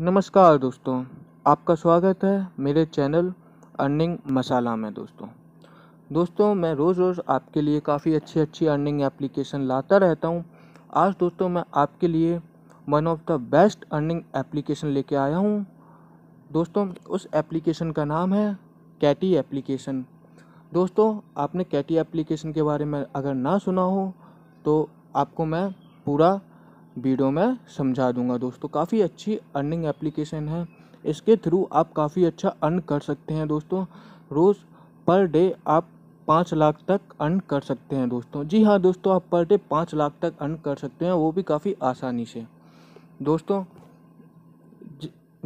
नमस्कार दोस्तों आपका स्वागत है मेरे चैनल अर्निंग मसाला में दोस्तों दोस्तों मैं रोज़ रोज़ आपके लिए काफ़ी अच्छी अच्छी अर्निंग एप्लीकेशन लाता रहता हूँ आज दोस्तों मैं आपके लिए one of the best earning application लेके आया हूँ दोस्तों उस एप्लीकेशन का नाम है कैटी एप्लीकेशन दोस्तों आपने कैटी एप्लीकेशन के बारे में अगर ना सुना हो तो आपको मैं पूरा वीडियो में समझा दूंगा दोस्तों काफ़ी अच्छी अर्निंग एप्लीकेशन है इसके थ्रू आप काफ़ी अच्छा अर्न कर सकते हैं दोस्तों रोज़ पर डे आप पाँच लाख तक अर्न कर सकते हैं दोस्तों जी हाँ दोस्तों आप पर डे पाँच लाख तक अर्न कर सकते हैं वो भी काफ़ी आसानी से दोस्तों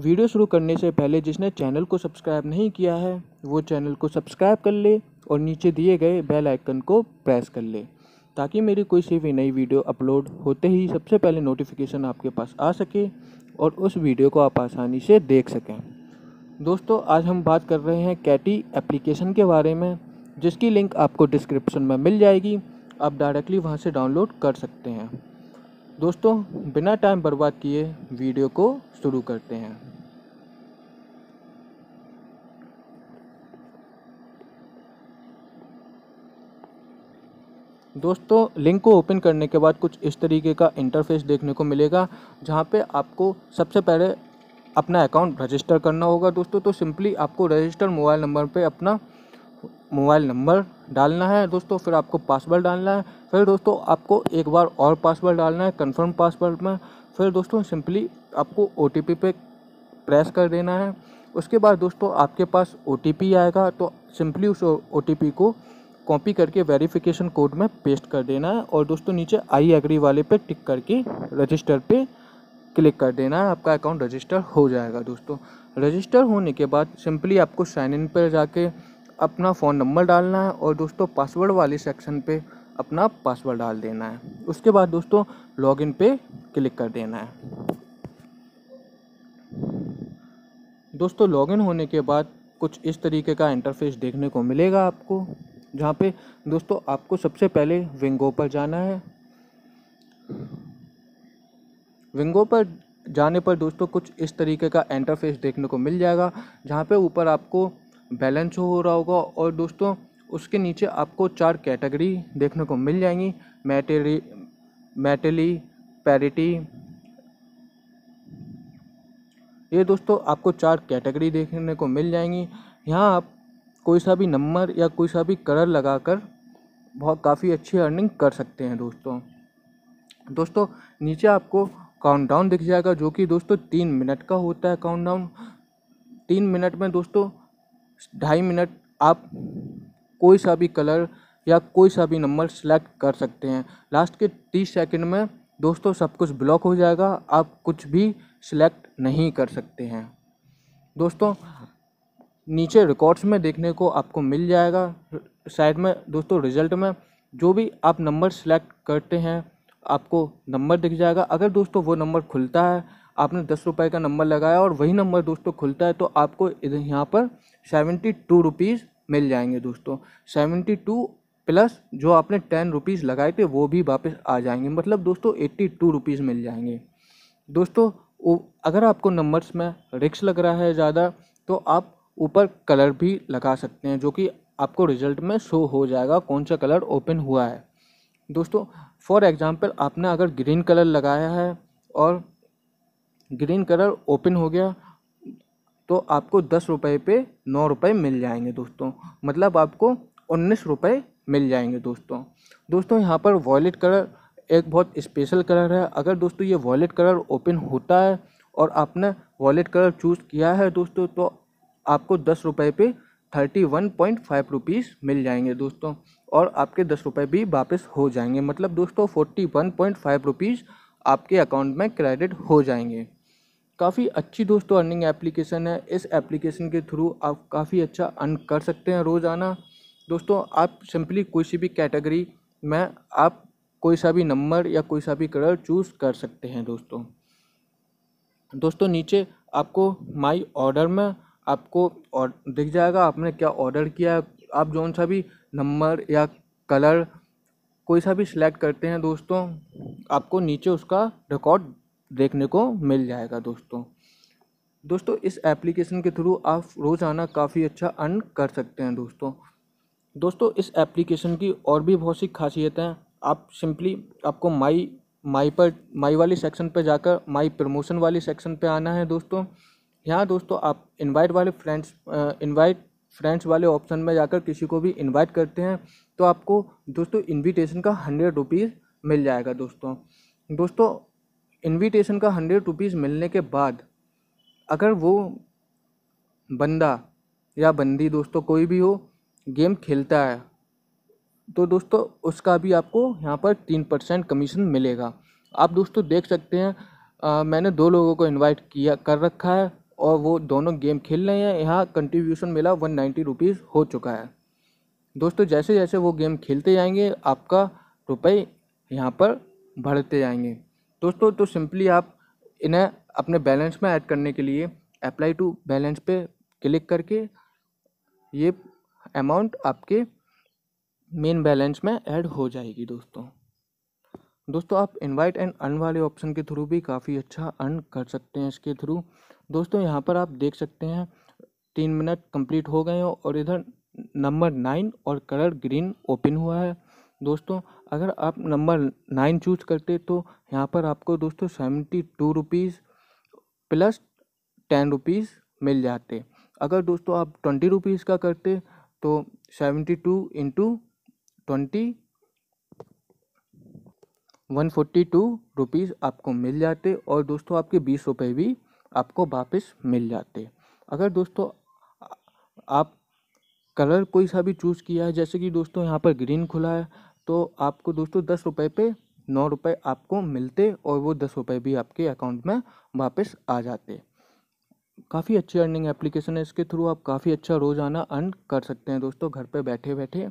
वीडियो शुरू करने से पहले जिसने चैनल को सब्सक्राइब नहीं किया है वो चैनल को सब्सक्राइब कर ले और नीचे दिए गए बेल आइकन को प्रेस कर ले ताकि मेरी कोई सी भी नई वीडियो अपलोड होते ही सबसे पहले नोटिफिकेशन आपके पास आ सके और उस वीडियो को आप आसानी से देख सकें दोस्तों आज हम बात कर रहे हैं कैटी एप्लीकेशन के बारे में जिसकी लिंक आपको डिस्क्रिप्शन में मिल जाएगी आप डायरेक्टली वहाँ से डाउनलोड कर सकते हैं दोस्तों बिना टाइम बर्बाद किए वीडियो को शुरू करते हैं दोस्तों लिंक को ओपन करने के बाद कुछ इस तरीके का इंटरफेस देखने को मिलेगा जहाँ पे आपको सबसे पहले अपना अकाउंट रजिस्टर करना होगा दोस्तों तो सिंपली आपको रजिस्टर मोबाइल नंबर पे अपना मोबाइल नंबर डालना है दोस्तों फिर आपको पासवर्ड डालना है फिर दोस्तों आपको एक बार और पासवर्ड डालना है कंफर्म पासवर्ड में फिर दोस्तों सिंपली आपको ओ पे प्रेस कर देना है उसके बाद दोस्तों आपके पास ओ आएगा तो सिंपली उस ओ को कॉपी करके वेरिफिकेशन कोड में पेस्ट कर देना है और दोस्तों नीचे आई एग्री वाले पे टिक करके रजिस्टर पे क्लिक कर देना है आपका अकाउंट रजिस्टर हो जाएगा दोस्तों रजिस्टर होने के बाद सिंपली आपको साइन इन पर जाके अपना फ़ोन नंबर डालना है और दोस्तों पासवर्ड वाले सेक्शन पे अपना पासवर्ड डाल देना है उसके बाद दोस्तों इन पर क्लिक कर देना है दोस्तों लॉगिन होने के बाद कुछ इस तरीके का इंटरफेस देखने को मिलेगा आपको जहाँ पे दोस्तों आपको सबसे पहले विंगो पर जाना है विंगो पर जाने पर दोस्तों कुछ इस तरीके का इंटरफेस देखने को मिल जाएगा जहाँ पे ऊपर आपको बैलेंस हो रहा होगा और दोस्तों उसके नीचे आपको चार कैटेगरी देखने को मिल जाएंगी मैटेरी मेटली पैरिटी ये दोस्तों आपको चार कैटेगरी देखने को मिल जाएंगी यहाँ आप कोई सा भी नंबर या कोई सा भी कलर लगा कर बहुत काफ़ी अच्छी अर्निंग कर सकते हैं दोस्तों दोस्तों नीचे आपको काउंटडाउन दिख जाएगा जो कि दोस्तों तीन मिनट का होता है काउंटडाउन तीन मिनट में दोस्तों ढाई मिनट आप कोई सा भी कलर या कोई सा भी नंबर सेलेक्ट कर सकते हैं लास्ट के तीस सेकंड में दोस्तों सब कुछ ब्लॉक हो जाएगा आप कुछ भी सिलेक्ट नहीं कर सकते हैं दोस्तों नीचे रिकॉर्ड्स में देखने को आपको मिल जाएगा साइड में दोस्तों रिजल्ट में जो भी आप नंबर सेलेक्ट करते हैं आपको नंबर दिख जाएगा अगर दोस्तों वो नंबर खुलता है आपने दस रुपये का नंबर लगाया और वही नंबर दोस्तों खुलता है तो आपको इधर यहाँ पर सेवेंटी टू रुपीज़ मिल जाएंगे दोस्तों सेवेंटी टू प्लस जो आपने टेन रुपीज़ लगाए थे वो भी वापस आ जाएंगे मतलब दोस्तों एट्टी टू रुपीज़ मिल जाएंगे दोस्तों अगर आपको नंबर्स में रिक्स लग रहा है ज़्यादा तो आप ऊपर कलर भी लगा सकते हैं जो कि आपको रिजल्ट में शो हो जाएगा कौन सा कलर ओपन हुआ है दोस्तों फॉर एग्ज़ाम्पल आपने अगर ग्रीन कलर लगाया है और ग्रीन कलर ओपन हो गया तो आपको दस रुपये पे नौ रुपये मिल जाएंगे दोस्तों मतलब आपको उन्नीस रुपये मिल जाएंगे दोस्तों दोस्तों यहाँ पर वॉलेट कलर एक बहुत स्पेशल कलर है अगर दोस्तों ये वॉलेट कलर ओपन होता है और आपने वॉलेट कलर चूज़ किया है दोस्तों तो आपको दस रुपये पे thirty one point five rupees मिल जाएंगे दोस्तों और आपके दस रुपये भी वापस हो जाएंगे मतलब दोस्तों forty one point five rupees आपके अकाउंट में क्रेडिट हो जाएंगे काफ़ी अच्छी दोस्तों अर्निंग एप्लीकेशन है इस एप्लीकेशन के थ्रू आप काफ़ी अच्छा अर्न कर सकते हैं रोज़ाना दोस्तों आप सिंपली कोई सी भी कैटेगरी में आप कोई सा भी नंबर या कोई सा भी कलर चूज़ कर सकते हैं दोस्तों दोस्तों नीचे आपको माई ऑर्डर में आपको और दिख जाएगा आपने क्या ऑर्डर किया है आप जौन सा भी नंबर या कलर कोई सा भी सिलेक्ट करते हैं दोस्तों आपको नीचे उसका रिकॉर्ड देखने को मिल जाएगा दोस्तों दोस्तों इस एप्लीकेशन के थ्रू आप रोज़ाना काफ़ी अच्छा अर्न कर सकते हैं दोस्तों दोस्तों इस एप्लीकेशन की और भी बहुत सी खासियतें हैं आप सिंपली आपको माई माई पर माई वाली सेक्शन पर जाकर माई प्रमोशन वाली सेक्शन पर आना है दोस्तों यहाँ दोस्तों आप इनवाइट वाले फ्रेंड्स इनवाइट फ्रेंड्स वाले ऑप्शन में जाकर किसी को भी इनवाइट करते हैं तो आपको दोस्तों इनविटेशन का हंड्रेड रुपीज़ मिल जाएगा दोस्तों दोस्तों इनविटेशन का हंड्रेड रुपीज़ मिलने के बाद अगर वो बंदा या बंदी दोस्तों कोई भी हो गेम खेलता है तो दोस्तों उसका भी आपको यहाँ पर तीन परसेंट कमीशन मिलेगा आप दोस्तों देख सकते हैं आ, मैंने दो लोगों को इनवाइट किया कर रखा है और वो दोनों गेम खेल रहे हैं यहाँ कंट्रीब्यूशन मिला वन नाइन्टी रुपीज़ हो चुका है दोस्तों जैसे जैसे वो गेम खेलते जाएंगे आपका रुपये यहाँ पर बढ़ते जाएंगे दोस्तों तो सिंपली आप इन्हें अपने बैलेंस में ऐड करने के लिए अप्लाई टू बैलेंस पे क्लिक करके ये अमाउंट आपके मेन बैलेंस में ऐड हो जाएगी दोस्तों दोस्तों आप इनवाइट एंड अन वाले ऑप्शन के थ्रू भी काफ़ी अच्छा अर्न कर सकते हैं इसके थ्रू दोस्तों यहाँ पर आप देख सकते हैं तीन मिनट कंप्लीट हो गए हैं और इधर नंबर नाइन और कलर ग्रीन ओपन हुआ है दोस्तों अगर आप नंबर नाइन चूज करते तो यहाँ पर आपको दोस्तों seventy two rupees plus ten rupees मिल जाते अगर दोस्तों आप ट्वेंटी रुपीज़ का करते तो seventy two into twenty one forty two rupees आपको मिल जाते और दोस्तों आपके बीस रुपये भी आपको वापस मिल जाते अगर दोस्तों आप कलर कोई सा भी चूज़ किया है जैसे कि दोस्तों यहाँ पर ग्रीन खुला है तो आपको दोस्तों दस रुपये पे नौ रुपये आपको मिलते और वो दस रुपये भी आपके अकाउंट में वापस आ जाते काफ़ी अच्छी अर्निंग एप्लीकेशन है इसके थ्रू आप काफ़ी अच्छा रोज़ाना अर्न कर सकते हैं दोस्तों घर पे बैठे बैठे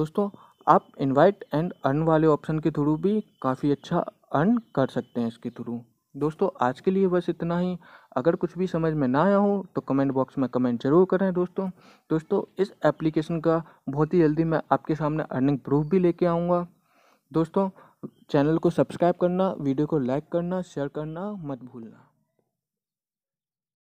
दोस्तों आप इनवाइट एंड अर्न वाले ऑप्शन के थ्रू भी काफ़ी अच्छा अर्न कर सकते हैं इसके थ्रू दोस्तों आज के लिए बस इतना ही अगर कुछ भी समझ में ना आया हो तो कमेंट बॉक्स में कमेंट जरूर करें दोस्तों दोस्तों इस एप्लीकेशन का बहुत ही जल्दी मैं आपके सामने अर्निंग प्रूफ भी लेके आऊँगा दोस्तों चैनल को सब्सक्राइब करना वीडियो को लाइक करना शेयर करना मत भूलना